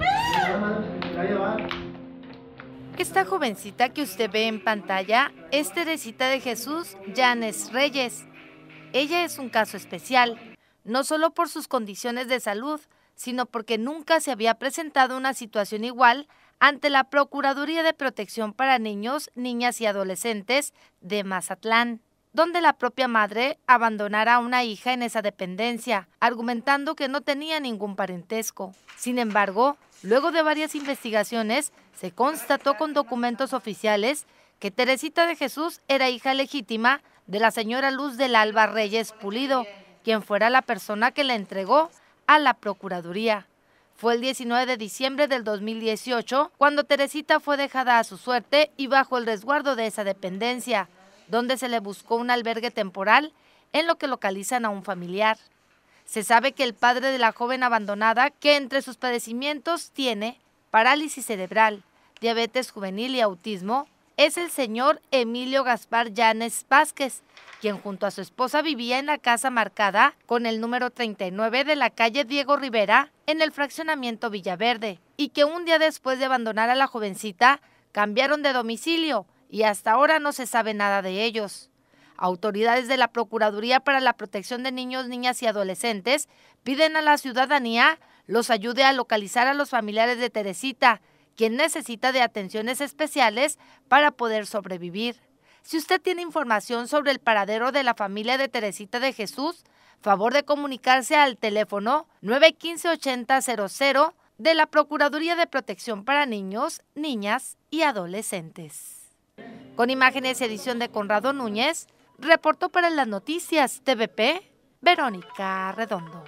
Ah. Esta jovencita que usted ve en pantalla es Teresita de Jesús Llanes Reyes. Ella es un caso especial, no solo por sus condiciones de salud, sino porque nunca se había presentado una situación igual ante la Procuraduría de Protección para Niños, Niñas y Adolescentes de Mazatlán donde la propia madre abandonara a una hija en esa dependencia, argumentando que no tenía ningún parentesco. Sin embargo, luego de varias investigaciones, se constató con documentos oficiales que Teresita de Jesús era hija legítima de la señora Luz del Alba Reyes Pulido, quien fuera la persona que la entregó a la Procuraduría. Fue el 19 de diciembre del 2018 cuando Teresita fue dejada a su suerte y bajo el resguardo de esa dependencia donde se le buscó un albergue temporal en lo que localizan a un familiar. Se sabe que el padre de la joven abandonada, que entre sus padecimientos tiene parálisis cerebral, diabetes juvenil y autismo, es el señor Emilio Gaspar Llanes Vázquez, quien junto a su esposa vivía en la casa marcada con el número 39 de la calle Diego Rivera en el fraccionamiento Villaverde, y que un día después de abandonar a la jovencita cambiaron de domicilio y hasta ahora no se sabe nada de ellos. Autoridades de la Procuraduría para la Protección de Niños, Niñas y Adolescentes piden a la ciudadanía los ayude a localizar a los familiares de Teresita, quien necesita de atenciones especiales para poder sobrevivir. Si usted tiene información sobre el paradero de la familia de Teresita de Jesús, favor de comunicarse al teléfono 915 de la Procuraduría de Protección para Niños, Niñas y Adolescentes. Con imágenes y edición de Conrado Núñez, reportó para las noticias TVP Verónica Redondo.